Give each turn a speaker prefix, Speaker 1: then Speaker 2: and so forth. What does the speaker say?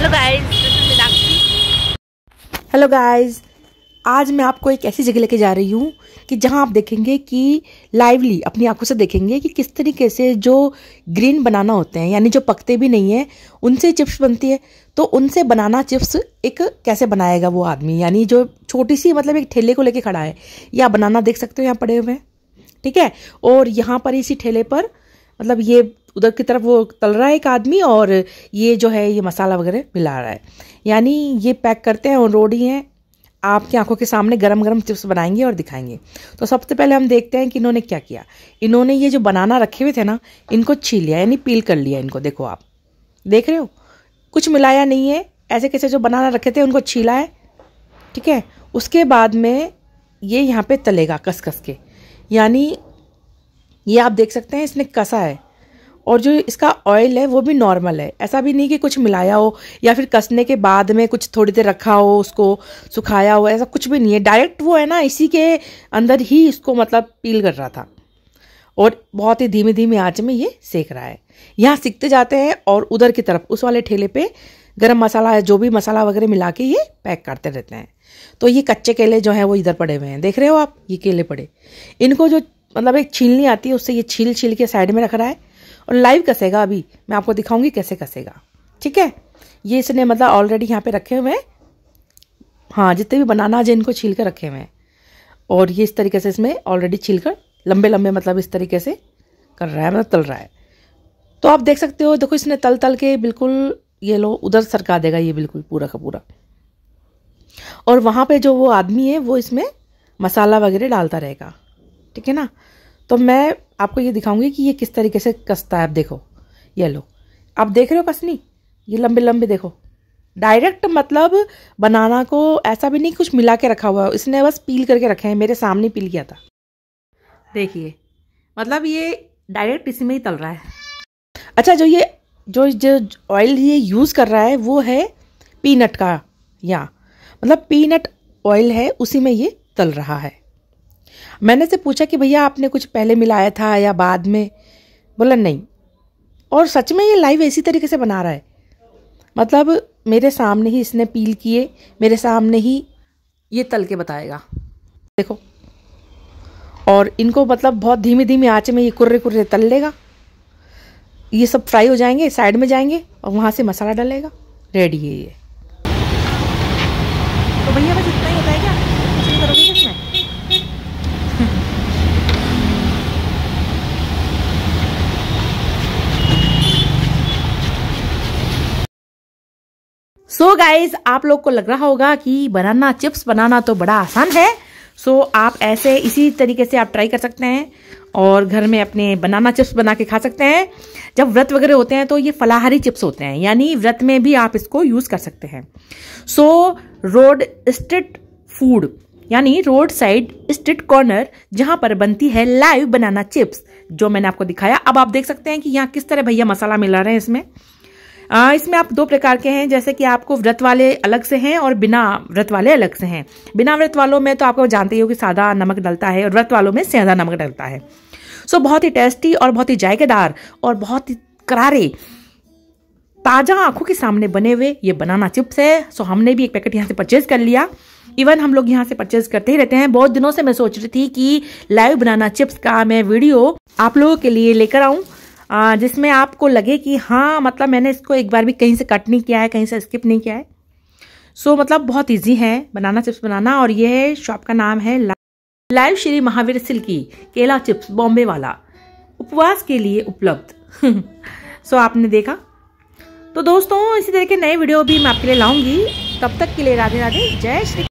Speaker 1: hello guys hello आज मैं आपको एक ऐसी जगह लेके जा रही हूँ कि जहाँ आप देखेंगे कि लाइवली अपनी आंखों से देखेंगे कि किस तरीके से जो ग्रीन बनाना होते हैं यानी जो पकते भी नहीं हैं उनसे चिप्स बनती है तो उनसे बनाना चिप्स एक कैसे बनाएगा वो आदमी यानी जो छोटी सी मतलब एक ठेले को लेके खड़ा है या बनाना देख सकते हो यहाँ पड़े हुए हैं ठीक है और यहाँ पर इसी ठेले पर मतलब ये उधर की तरफ वो तल रहा है एक आदमी और ये जो है ये मसाला वगैरह मिला रहा है यानी ये पैक करते हैं और रोड हैं आपकी आंखों के सामने गरम गरम चिप्स बनाएंगे और दिखाएंगे तो सबसे पहले हम देखते हैं कि इन्होंने क्या किया इन्होंने ये जो बनाना रखे हुए थे ना इनको छी लिया यानी पील कर लिया इनको देखो आप देख रहे हो कुछ मिलाया नहीं है ऐसे कैसे जो बनाना रखे थे उनको छीला है ठीक है उसके बाद में ये यहाँ पर तलेगा कस कस के यानी ये आप देख सकते हैं इसने कसा है और जो इसका ऑयल है वो भी नॉर्मल है ऐसा भी नहीं कि कुछ मिलाया हो या फिर कसने के बाद में कुछ थोड़ी देर रखा हो उसको सुखाया हो ऐसा कुछ भी नहीं है डायरेक्ट वो है ना इसी के अंदर ही इसको मतलब पील कर रहा था और बहुत ही धीमे धीमे आँच में ये सेक रहा है यहाँ सीखते जाते हैं और उधर की तरफ उस वाले ठेले पर गर्म मसाला है जो भी मसाला वगैरह मिला के ये पैक करते रहते हैं तो ये कच्चे केले जो हैं वो इधर पड़े हुए हैं देख रहे हो आप ये केले पड़े इनको जो मतलब एक छीलनी आती है उससे ये छील छील के साइड में रख रहा है और लाइव कसेगा अभी मैं आपको दिखाऊंगी कैसे कसेगा ठीक है ये इसने मतलब ऑलरेडी यहाँ पे रखे हुए हैं हाँ जितने भी बनाना है इनको छील कर रखे हुए हैं और ये इस तरीके से इसमें ऑलरेडी छील कर लंबे लंबे मतलब इस तरीके से कर रहा है मतलब तल रहा है तो आप देख सकते हो देखो इसने तल तल के बिल्कुल ये लो उधर सरका देगा ये बिल्कुल पूरा का पूरा और वहाँ पे जो वो आदमी है वो इसमें मसाला वगैरह डालता रहेगा ठीक है ना तो मैं आपको ये दिखाऊंगी कि ये किस तरीके से कसता है आप देखो ये लो आप देख रहे हो कसनी ये लंबे लंबे देखो डायरेक्ट मतलब बनाना को ऐसा भी नहीं कुछ मिला के रखा हुआ है इसने बस पील करके रखे हैं मेरे सामने पील किया था देखिए मतलब ये डायरेक्ट इसी में ही तल रहा है अच्छा जो ये जो जो ऑयल ये यूज़ कर रहा है वो है पीनट का यहाँ मतलब पीनट ऑयल है उसी में ये तल रहा है मैंने से पूछा कि भैया आपने कुछ पहले मिलाया था या बाद में बोला नहीं और सच में ये लाइव ऐसी तरीके से बना रहा है मतलब मेरे सामने ही इसने पील किए मेरे सामने ही ये तल के बताएगा देखो और इनको मतलब बहुत धीमी धीमी आँच में ये कुर्रे कुर्रे तल लेगा ये सब फ्राई हो जाएंगे साइड में जाएंगे और वहाँ से मसाला डालेगा रेडी है ये तो भैया सो so गाइज आप लोग को लग रहा होगा कि बनाना चिप्स बनाना तो बड़ा आसान है सो so आप ऐसे इसी तरीके से आप ट्राई कर सकते हैं और घर में अपने बनाना चिप्स बना के खा सकते हैं जब व्रत वगैरह होते हैं तो ये फलाहारी चिप्स होते हैं यानी व्रत में भी आप इसको यूज़ कर सकते हैं सो रोड स्ट्रीट फूड यानी रोड साइड स्ट्रीट कॉर्नर जहाँ पर बनती है लाइव बनाना चिप्स जो मैंने आपको दिखाया अब आप देख सकते हैं कि यहाँ किस तरह भैया मसाला मिला रहे हैं इसमें आ, इसमें आप दो प्रकार के हैं जैसे कि आपको व्रत वाले अलग से हैं और बिना व्रत वाले अलग से हैं बिना व्रत वालों में तो आपको जानते ही हो कि सादा नमक डलता है और व्रत वालों में सादा नमक डलता है सो बहुत ही टेस्टी और बहुत ही जायकेदार और बहुत ही करारे ताज़ा आंखों के सामने बने हुए ये बनाना चिप्स है सो हमने भी एक पैकेट यहाँ से परचेज कर लिया इवन हम लोग यहाँ से परचेज करते ही रहते हैं बहुत दिनों से मैं सोच रही थी कि लाइव बनाना चिप्स का मैं वीडियो आप लोगों के लिए लेकर आऊँ जिसमें आपको लगे कि हाँ मतलब मैंने इसको एक बार भी कहीं से कट नहीं किया है कहीं से स्किप नहीं किया है सो so, मतलब बहुत इजी है बनाना चिप्स बनाना और ये शॉप का नाम है लाइव श्री महावीर सिल्की केला चिप्स बॉम्बे वाला उपवास के लिए उपलब्ध सो so, आपने देखा तो दोस्तों इसी तरह के नए वीडियो भी मैं आपके लिए लाऊंगी तब तक के लिए राधे राधे जय श्री